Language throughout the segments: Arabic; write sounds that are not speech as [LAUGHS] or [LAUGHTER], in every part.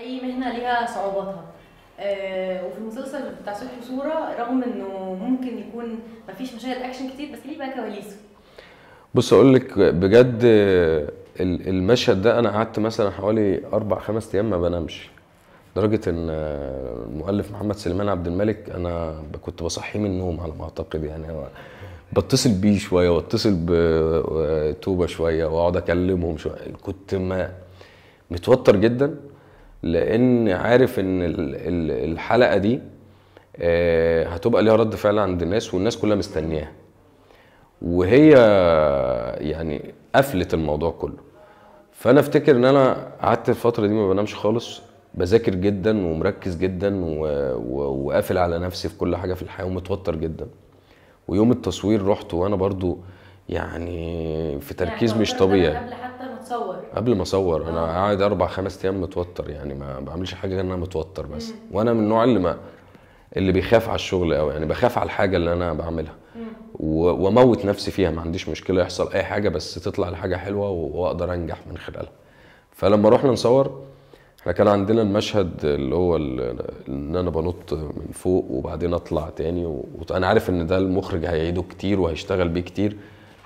اي مهنه ليها صعوباتها آه وفي المسلسل بتاع صبحي وصوره رغم انه ممكن يكون مفيش مشاهد اكشن كتير بس ليه بقى كواليسه بص اقول لك بجد المشهد ده انا قعدت مثلا حوالي اربع خمس ايام ما بنامش لدرجه ان المؤلف محمد سليمان عبد الملك انا كنت بصحيه من النوم على ما اعتقد يعني بتصل بيه شويه واتصل بتوبه آه، شويه واقعد اكلمهم شويه كنت ما متوتر جدا لان عارف ان الحلقه دي آه، هتبقى ليها رد فعل عند الناس والناس كلها مستنياها وهي يعني قفلت الموضوع كله فانا افتكر ان انا قعدت الفتره دي ما بنامش خالص بذاكر جدا ومركز جدا وقافل على نفسي في كل حاجه في الحياه ومتوتر جدا ويوم التصوير رحت وانا برضو يعني في تركيز يعني مش طبيعي يعني قبل حتى تصور قبل ما اصور انا آه. قاعد اربع خمس ايام متوتر يعني ما بعملش حاجه غير ان انا متوتر بس مم. وانا من النوع اللي ما اللي بيخاف على الشغل قوي يعني بخاف على الحاجه اللي انا بعملها واموت نفسي فيها ما عنديش مشكله يحصل اي حاجه بس تطلع الحاجه حلوه واقدر انجح من خلالها فلما رحنا نصور احنا كان عندنا المشهد اللي هو ان انا بنط من فوق وبعدين اطلع تاني وانا عارف ان ده المخرج هيعيده كتير وهيشتغل بيه كتير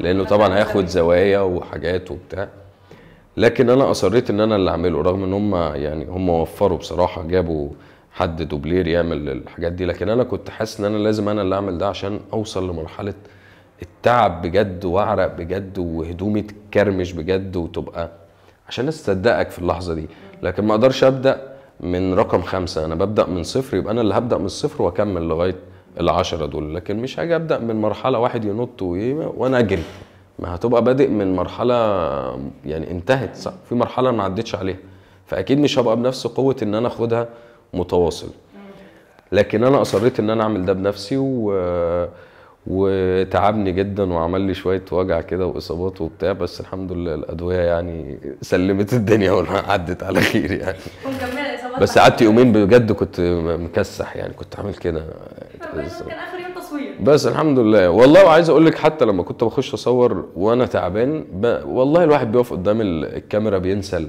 لانه طبعا هياخد زوايا وحاجات وبتاع لكن انا اصريت ان انا اللي اعمله رغم ان هم يعني هم وفروا بصراحه جابوا حد دوبلير يعمل الحاجات دي لكن انا كنت حاسس ان انا لازم انا اللي اعمل ده عشان اوصل لمرحله التعب بجد واعرق بجد وهدومي تكرمش بجد وتبقى عشان الناس تصدقك في اللحظه دي لكن ما اقدرش ابدا من رقم خمسة انا ببدا من صفر يبقى انا اللي هبدا من الصفر واكمل لغايه العشرة دول لكن مش هاجي ابدا من مرحله واحد ينط وانا اجري ما هتبقى بادئ من مرحله يعني انتهت صح؟ في مرحله ما عدتش عليها فاكيد مش هبقى بنفس قوه ان انا اخدها متواصل لكن انا اصريت ان انا اعمل ده بنفسي و وتعبني جدا وعمل لي شويه وجع كده واصابات وبتاع بس الحمد لله الادويه يعني سلمت الدنيا [LAUGHS] وعدت على خير يعني بس قعدت يومين بجد كنت مكسح يعني كنت عامل كده يعني كان اخر بس الحمد لله والله وعايز اقول لك حتى لما كنت بخش اصور وانا تعبان ب... والله الواحد بيقف قدام الكاميرا بينسى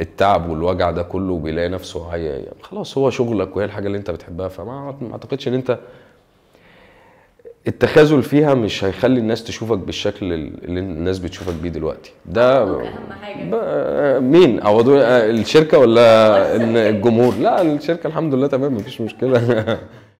التعب والوجع ده كله وبيلاقي نفسه يعني خلاص هو شغلك وهي الحاجه اللي انت بتحبها فما اعتقدش ان انت التخاذل فيها مش هيخلي الناس تشوفك بالشكل اللي الناس بتشوفك بيه دلوقتي ده اهم حاجه مين او دول آه، الشركه ولا [LAUGHS] الجمهور لا الشركه الحمد لله تمام مفيش مشكله [LAUGHS]